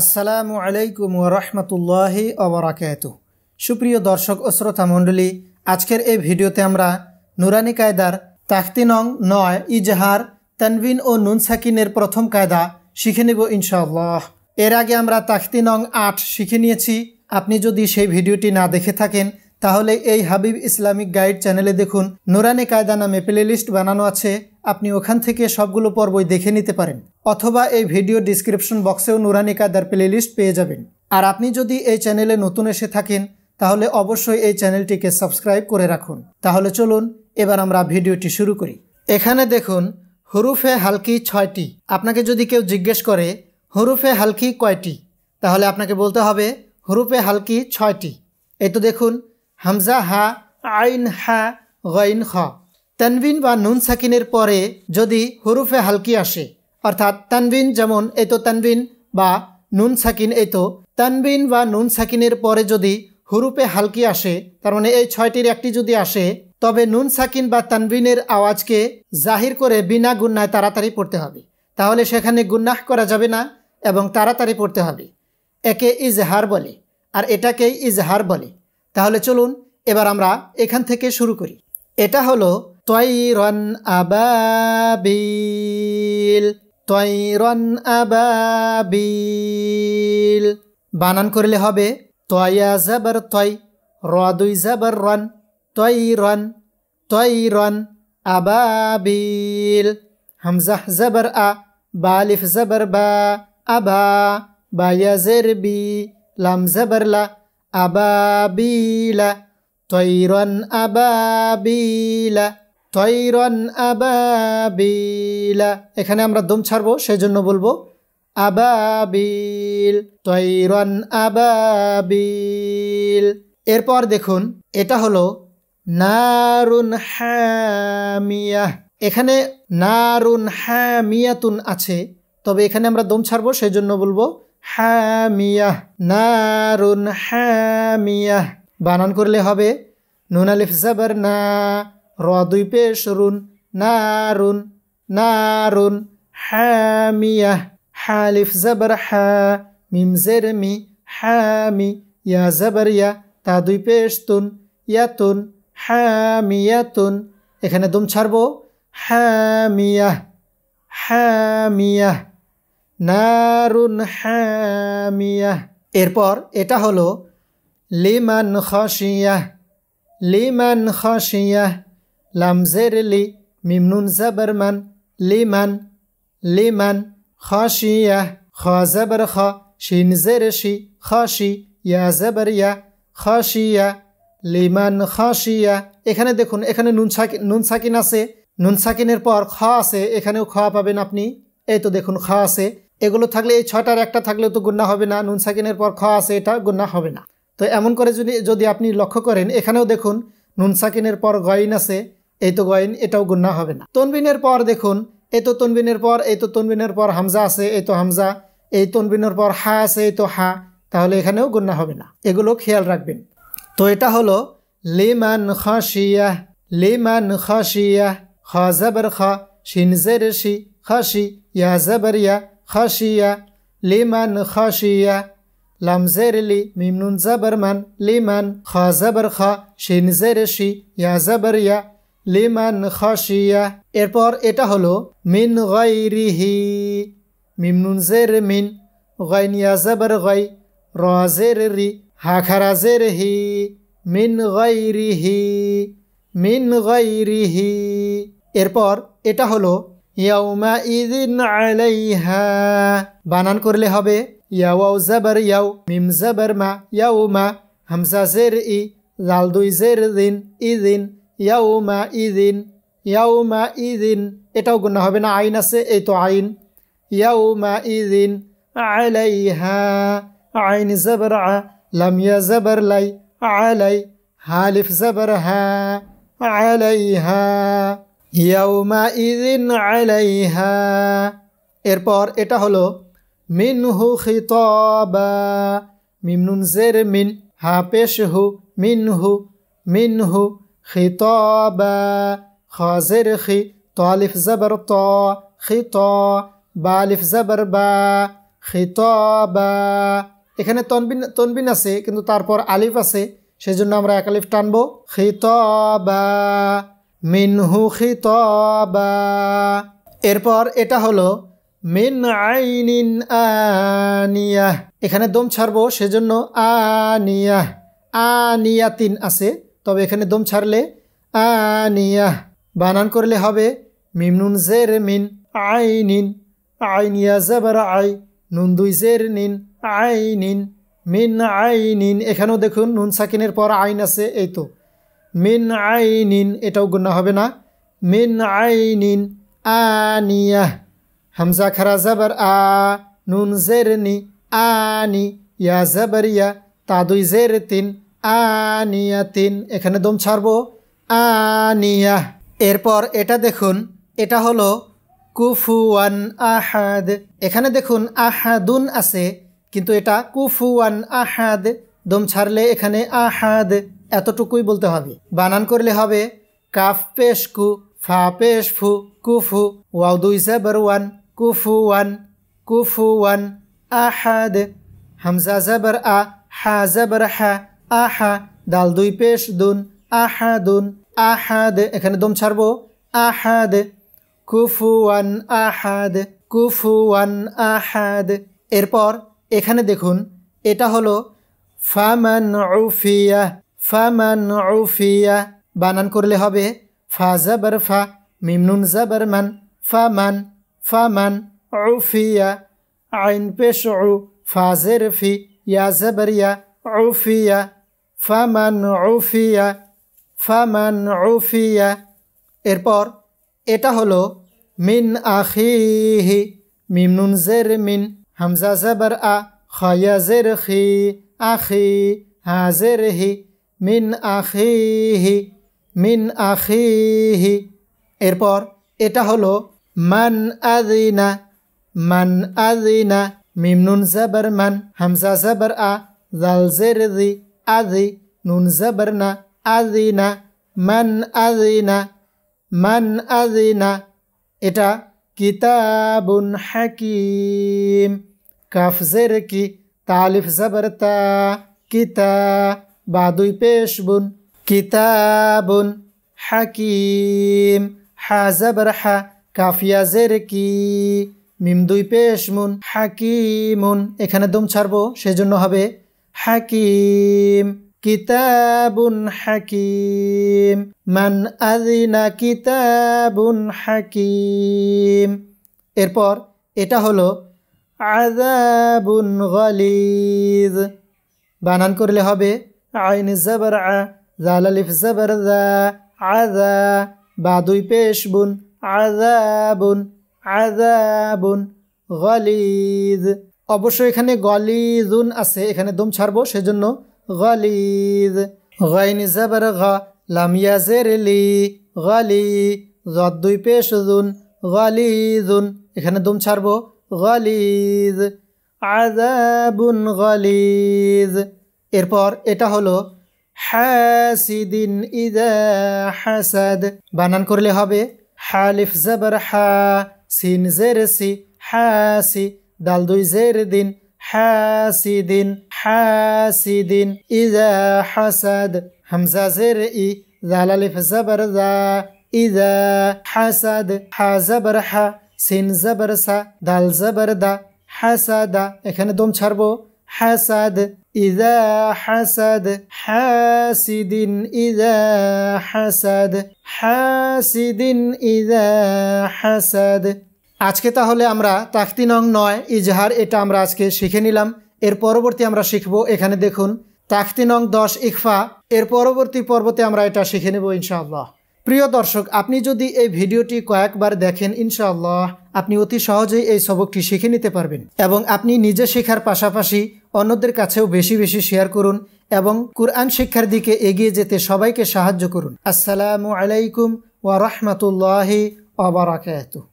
আসসালামু আলাইকুম ওরহমতুল্লাহি অবরাকাত সুপ্রিয় দর্শক ও শ্রোতা মণ্ডলী আজকের এই ভিডিওতে আমরা নুরানি কায়দার তাহতিনং নয় ইজহার তানভিন ও নুন সাকিনের প্রথম কায়দা শিখে নেব ইনশাল্লাহ এর আগে আমরা তাহতিনং আট শিখে নিয়েছি আপনি যদি সেই ভিডিওটি না দেখে থাকেন তাহলে এই হাবিব ইসলামিক গাইড চ্যানেলে দেখুন নোরানে কায়দা নামে প্লেলিস্ট বানানো আছে আপনি ওখান থেকে সবগুলো পর্বই দেখে নিতে পারেন অথবা এই ভিডিও ডিসক্রিপশন বক্সেও নুরানি কায়দার প্লেলিস্ট পেয়ে যাবেন আর আপনি যদি এই চ্যানেলে নতুন এসে থাকেন তাহলে অবশ্যই এই চ্যানেলটিকে সাবস্ক্রাইব করে রাখুন তাহলে চলুন এবার আমরা ভিডিওটি শুরু করি এখানে দেখুন হুরুফে হালকি ছয়টি আপনাকে যদি কেউ জিজ্ঞেস করে হুরুফে হালকি কয়টি তাহলে আপনাকে বলতে হবে হুরুফে হালকি ছয়টি এই তো দেখুন হামজা হা আইন হা গইন খ তানবিন বা নুন সাকিনের পরে যদি হুরুফে হালকি আসে অর্থাৎ তানবিন যেমন এত তো তানবিন বা নুন সাকিন এই তো তানবিন বা নুন সাকিনের পরে যদি হুরুপে হালকি আসে তার মানে এই ছয়টির একটি যদি আসে তবে নুন সাকিন বা তানবিনের আওয়াজকে জাহির করে বিনা গুন্নায় তাড়াতাড়ি পড়তে হবে তাহলে সেখানে গুন্নাহ করা যাবে না এবং তাড়াতাড়ি পড়তে হবে একে ইজহার বলে আর এটাকেই ইজহার বলে তাহলে চলুন এবার আমরা এখান থেকে শুরু করি এটা হলো তৈরন আবাবিল তৈরন আবাবিল বানান করলে হবে তয়া জাবর তয় র দুই জাবর রন তৈরন তৈরন আবাবিল হামজাহ জাবার আ বালিফ জাবার বা আবা বায়া জের বি লাম জাবার লা আবাবিলা তৈরন আবাবিলা তৈরন আবাবিলা এখানে আমরা দম ছাড়বো সেজন্য বলবো আবাবিল তৈরন আবাবিল এরপর দেখুন এটা হলো নারুন হামিয়া এখানে নারুন হ্যামিয়াতুন আছে তবে এখানে আমরা দম ছাড়বো সেই জন্য বলবো হামিয়া নারুন হামিয়া বানান করলে হবে নুনালিফ জাবার না র দুই পেশ রুন নারুন নারুন হামিয়া হালিফ জাবার হা মিম জের মি হামি ইয়া জাবার ইয়া তা দুই পেশ তুন ইয়াতুন হামিয়াতুন এখানে দুম ছাড়বো হামিয়া হামিয়া নারুন হামিয়াহ এরপর এটা হলো লিমান খসিয়াহ লিমান খসিয়াহ লামজের লি মিমনুন জাবরমান লিমান লিমান খসিয়াহ খ জবর খ শিনজের শি খসি ইয়া জবর ইয়া খসিয়া লিমান খসিয়া এখানে দেখুন এখানে নুন সাকি নুন সাকিন আছে নুন সাকিনের পর খ আছে এখানেও খ পাবেন আপনি এই তো দেখুন খ আছে এগুলো থাকলে এই ছয়টার একটা থাকলেও তো গুন্না হবে না নুন সাকিনের পর খ আছে এটা গুন্না হবে না তো এমন করে যদি যদি আপনি লক্ষ্য করেন এখানেও দেখুন নুন সাকিনের পর গয়ন আছে এই তো গয়ন এটাও গুন্না হবে না তনবিনের পর দেখুন এই তো তনবিনের পর এই তো তনবিনের পর হামজা আছে এই তো হামজা এই তনবিনের পর হা আছে এই তো হা তাহলে এখানেও গুন্না হবে না এগুলো খেয়াল রাখবেন তো এটা হলো লিমান খাসিয়া লিমান খাসিয়া খ জাবর খ শিনজের শি খাসি ইয়া জাবর ইয়া খাসিয়া লিমান খাসিয়া লামজের লি মিমনুন জবর মান লিমান খ জবর খ শিন জের শি ইয়া জবর ইয়া লিমান খাসিয়া এরপর এটা হলো মিন গৈরিহি মিমনুন জের মিন গৈনিয়া জবর গৈ র জের রি হা খারা জের হি মিন গৈরিহি মিন গৈরিহি এরপর এটা হলো ইয়াউমা ইদিন আলাইহা বানান করলে হবে ইয়াও জাবার ইয়াও মিম জাবার মা ইয়াউমা হামসা জের ই জাল দুই জের দিন ইদিন ইয়াউমা ইদিন ইয়াউমা ইদিন এটাও গুণা হবে না আইন আছে এই তো আইন ইয়াউমা ইদিন আলাইহা আইন জাবার আ লামিয়া জাবার লাই আলাই হালিফ জাবার হা আলাইহা ইয়াউমা আলাইহা এরপর এটা হলো মিন হু খিতবা মিমনুন জের মিন হা পেশ হু মিন হু মিন হু খিতবা খাজের খি তালিফ জবর ত খিত বালিফ জবর বা খিতবা এখানে তনবিন তনবিন আছে কিন্তু তারপর আলিফ আছে সেজন্য আমরা এক আলিফ টানবো খিতবা মিনহু খিতাবা এরপর এটা হলো মিন আইনিন আনিয়াহ এখানে দম ছাড়বো সেজন্য আনিয়াহ তিন আছে তবে এখানে দম ছাড়লে আনিয়াহ বানান করলে হবে মিমনুন জের মিন আইনিন আইনিয়া জাবার আই নুন দুই জের নিন আইনিন মিন আইনিন এখানেও দেখুন নুন সাকিনের পর আইন আছে এই তো মিন আইনিন এটাও গুণা হবে না মিন আইনিন আনিয়া হামজা খারা জাবার আ নুন জেরনি আনি ইয়া যাবার ইয়া তা দুই জের তিন আনিয়া তিন এখানে দম ছাড়বো আনিয়া এরপর এটা দেখুন এটা হলো কুফুয়ান আহাদ এখানে দেখুন আহাদুন আছে কিন্তু এটা কুফুয়ান আহাদ দম ছাড়লে এখানে আহাদ এতটুকুই বলতে হবে বানান করলে হবে কাফ পেশ কু ফা পেশ ফু কু ফু ওয়াউ দুই জাবর ওয়ান কুফু ওয়ান কুফু ওয়ান আহাদ হামজা জাবর আ হা জাবর হা আহা দাল দুই পেশ দুন দুন আহাদ এখানে দম ছাড়বো আহাদ ওয়ান আহাদ কু ফু ওয়ান আহাদ এরপর এখানে দেখুন এটা হলো ফামান উফিয়া ফামান উফিয়া বানান করলে হবে ফা জাবার ফা মিমনুন জাবার মান ফামান ফামান উফিয়া আইন পেশ উ ফাজের ফি ইয়া জাবরিয়া উফিয়া ফামান উফিয়া ফামান উফিয়া এরপর এটা হলো মিন আখিহি মিমনুন জের মিন হামজা জাবার আ খয়া জের খি আখি হাজের হি মিন আখিহি মিন আখিহি এরপর এটা হলো মান আদিনা মান আদিনা মিমনুন জাবর মান হামজা জাবর আ জাল জের দি আদি নুন জাবর না আদিনা মান আদিনা মান আদিনা এটা কিতাবুন হাকিম কাফজের কি তালিফ জবরতা কিতা বাদুই বুন কিতাবুন হাকিম হাজাবর হা কাফিয়া জের কি মিম দুই পেশমুন হাকিমুন এখানে দম ছাড়বো সেজন্য হবে হাকিম কিতাবুন হাকিম মান আদিনা কিতাবুন হাকিম এরপর এটা হলো আদাবুন গলিদ বানান করলে হবে আইন জবর আ জাল জবর দা আদা বা দুই পেশ বুন আদাবুন আদাবুন গলিজ অবশ্য এখানে গলিজুন আছে এখানে দুম ছাড়বো সেজন্য গলিজ গাইন জবর গা লামিয়া জেরলি গলি জদ দুই পেশ জুন গলিজুন এখানে দুম ছাড়বো গলিজ আদাবুন গলিজ এরপর এটা হলো হ্যাসিদিন ইদা হাসাদ বানান করলে হবে হালিফ জবর হা সিন জেরসি হাসি দাল দুই জের দিন হাসিদিন হাসিদিন ইদা হাসাদ হামজা জের ই জাল আলিফ জবর দা ইদা হাসাদ হা জবর হা সিন জবর সা দাল জবর দা হাসাদা এখানে দম ছাড়বো হাসাদ ইদা হাসাদ হাসিদিন ইদা হাসাদ হাসিদিন ইদা হাসাদ আজকে তাহলে আমরা তাখতি নং নয় ইজহার এটা আমরা আজকে শিখে নিলাম এর পরবর্তী আমরা শিখব এখানে দেখুন তাখতি নং দশ ইকফা এর পরবর্তী পর্বতে আমরা এটা শিখে নেব ইনশাআল্লাহ প্রিয় দর্শক আপনি যদি এই ভিডিওটি কয়েকবার দেখেন ইনশাআল্লাহ আপনি অতি সহজেই এই সবকটি শিখে নিতে পারবেন এবং আপনি নিজে শেখার পাশাপাশি অন্যদের কাছেও বেশি বেশি শেয়ার করুন এবং কুরআন শিক্ষার দিকে এগিয়ে যেতে সবাইকে সাহায্য করুন আসসালামু আলাইকুম ওয়া রাহমাতুল্লাহি ওবরাকাতুহ